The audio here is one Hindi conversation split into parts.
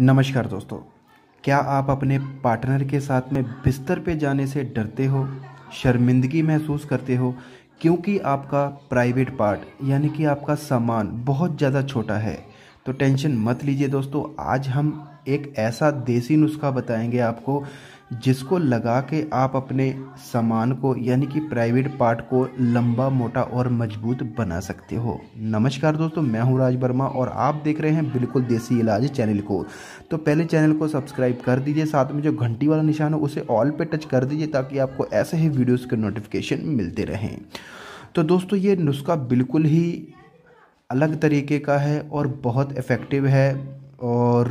नमस्कार दोस्तों क्या आप अपने पार्टनर के साथ में बिस्तर पे जाने से डरते हो शर्मिंदगी महसूस करते हो क्योंकि आपका प्राइवेट पार्ट यानी कि आपका सामान बहुत ज़्यादा छोटा है तो टेंशन मत लीजिए दोस्तों आज हम एक ऐसा देसी नुस्खा बताएंगे आपको जिसको लगा के आप अपने सामान को यानी कि प्राइवेट पार्ट को लंबा मोटा और मजबूत बना सकते हो नमस्कार दोस्तों मैं हूं राज वर्मा और आप देख रहे हैं बिल्कुल देसी इलाज चैनल को तो पहले चैनल को सब्सक्राइब कर दीजिए साथ में जो घंटी वाला निशान है उसे ऑल पे टच कर दीजिए ताकि आपको ऐसे ही वीडियोज़ के नोटिफिकेशन मिलते रहें तो दोस्तों ये नुस्खा बिल्कुल ही अलग तरीके का है और बहुत इफ़ेक्टिव है और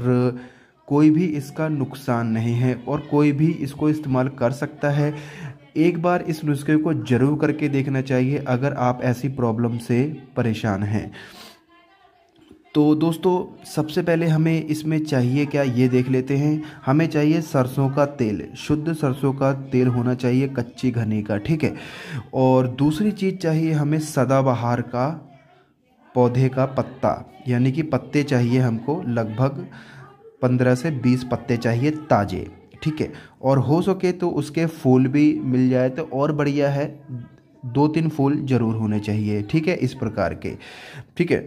कोई भी इसका नुकसान नहीं है और कोई भी इसको इस्तेमाल कर सकता है एक बार इस नुस्खे को ज़रूर करके देखना चाहिए अगर आप ऐसी प्रॉब्लम से परेशान हैं तो दोस्तों सबसे पहले हमें इसमें चाहिए क्या ये देख लेते हैं हमें चाहिए सरसों का तेल शुद्ध सरसों का तेल होना चाहिए कच्ची घने का ठीक है और दूसरी चीज़ चाहिए हमें सदाबहार का पौधे का पत्ता यानी कि पत्ते चाहिए हमको लगभग पंद्रह से बीस पत्ते चाहिए ताज़े ठीक है और हो सके तो उसके फूल भी मिल जाए तो और बढ़िया है दो तीन फूल ज़रूर होने चाहिए ठीक है इस प्रकार के ठीक है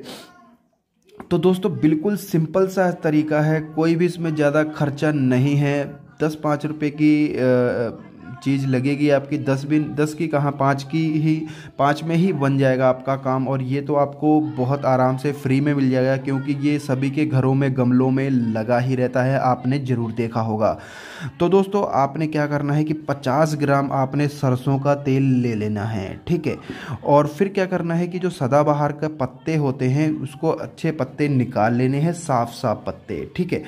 तो दोस्तों बिल्कुल सिंपल सा तरीका है कोई भी इसमें ज़्यादा खर्चा नहीं है दस पाँच रुपये की आ, चीज़ लगेगी आपकी दस बिन दस की कहाँ पाँच की ही पाँच में ही बन जाएगा आपका काम और ये तो आपको बहुत आराम से फ्री में मिल जाएगा क्योंकि ये सभी के घरों में गमलों में लगा ही रहता है आपने ज़रूर देखा होगा तो दोस्तों आपने क्या करना है कि पचास ग्राम आपने सरसों का तेल ले लेना है ठीक है और फिर क्या करना है कि जो सदाबहार के पत्ते होते हैं उसको अच्छे पत्ते निकाल लेने हैं साफ साफ पत्ते ठीक है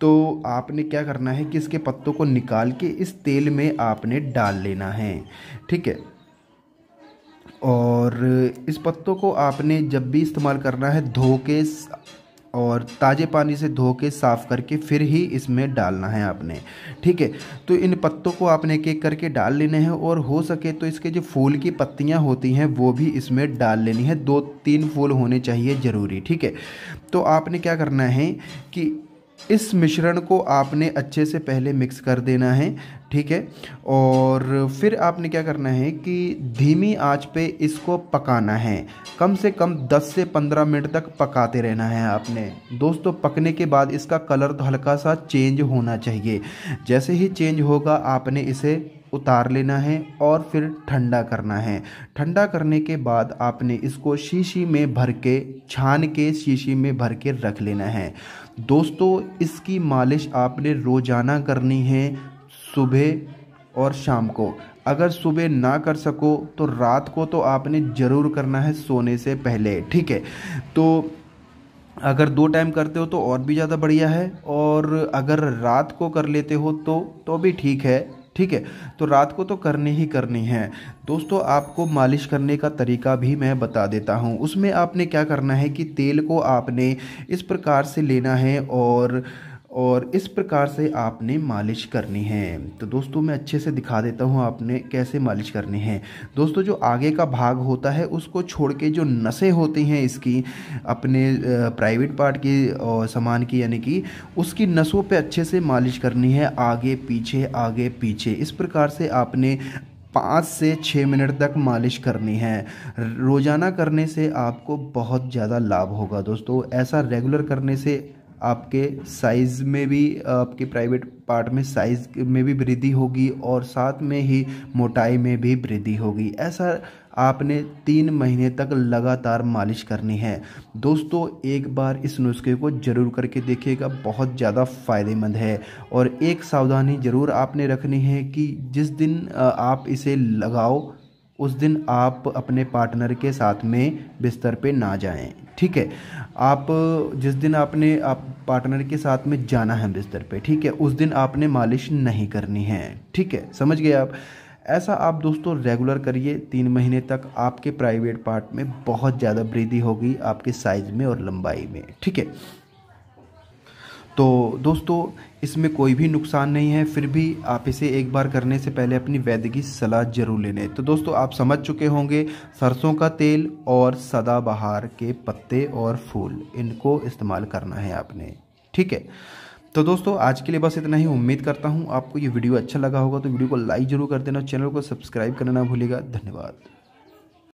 तो आपने क्या करना है कि इसके पत्तों को निकाल के इस तेल में आपने डाल लेना है ठीक है और इस पत्तों को आपने जब भी इस्तेमाल करना है धो के और ताज़े पानी से धो के साफ़ करके फिर ही इसमें डालना है आपने ठीक है तो इन पत्तों को आपने एक एक करके डाल लेने हैं और हो सके तो इसके जो फूल की पत्तियां होती हैं वो भी इसमें डाल लेनी है दो तीन फूल होने चाहिए ज़रूरी ठीक है तो आपने क्या करना है कि इस मिश्रण को आपने अच्छे से पहले मिक्स कर देना है ठीक है और फिर आपने क्या करना है कि धीमी आंच पे इसको पकाना है कम से कम 10 से 15 मिनट तक पकाते रहना है आपने दोस्तों पकने के बाद इसका कलर तो हल्का सा चेंज होना चाहिए जैसे ही चेंज होगा आपने इसे उतार लेना है और फिर ठंडा करना है ठंडा करने के बाद आपने इसको शीशी में भर के छान के शीशी में भर के रख लेना है दोस्तों इसकी मालिश आपने रोज़ाना करनी है सुबह और शाम को अगर सुबह ना कर सको तो रात को तो आपने ज़रूर करना है सोने से पहले ठीक है तो अगर दो टाइम करते हो तो और भी ज़्यादा बढ़िया है और अगर रात को कर लेते हो तो तो भी ठीक है ठीक है तो रात को तो करनी ही करनी है दोस्तों आपको मालिश करने का तरीका भी मैं बता देता हूँ उसमें आपने क्या करना है कि तेल को आपने इस प्रकार से लेना है और और इस प्रकार से आपने मालिश करनी है तो दोस्तों मैं अच्छे से दिखा देता हूँ आपने कैसे मालिश करनी है दोस्तों जो आगे का भाग होता है उसको छोड़ के जो नसें होती हैं इसकी अपने प्राइवेट पार्ट की और सामान की यानी कि उसकी नसों पे अच्छे से मालिश करनी है आगे पीछे आगे पीछे इस प्रकार से आपने पाँच से छः मिनट तक मालिश करनी है रोज़ाना करने से आपको बहुत ज़्यादा लाभ होगा दोस्तों ऐसा रेगुलर करने से आपके साइज़ में भी आपके प्राइवेट पार्ट में साइज़ में भी वृद्धि होगी और साथ में ही मोटाई में भी वृद्धि होगी ऐसा आपने तीन महीने तक लगातार मालिश करनी है दोस्तों एक बार इस नुस्खे को ज़रूर करके देखिएगा बहुत ज़्यादा फ़ायदेमंद है और एक सावधानी ज़रूर आपने रखनी है कि जिस दिन आप इसे लगाओ उस दिन आप अपने पार्टनर के साथ में बिस्तर पे ना जाएं ठीक है आप जिस दिन आपने आप पार्टनर के साथ में जाना है बिस्तर पे ठीक है उस दिन आपने मालिश नहीं करनी है ठीक है समझ गए आप ऐसा आप दोस्तों रेगुलर करिए तीन महीने तक आपके प्राइवेट पार्ट में बहुत ज़्यादा वृद्धि होगी आपके साइज़ में और लंबाई में ठीक है तो दोस्तों इसमें कोई भी नुकसान नहीं है फिर भी आप इसे एक बार करने से पहले अपनी की सलाह जरूर लेने तो दोस्तों आप समझ चुके होंगे सरसों का तेल और सदाबहार के पत्ते और फूल इनको इस्तेमाल करना है आपने ठीक है तो दोस्तों आज के लिए बस इतना ही उम्मीद करता हूँ आपको ये वीडियो अच्छा लगा होगा तो वीडियो को लाइक जरूर कर देना चैनल को सब्सक्राइब करना ना भूलेगा धन्यवाद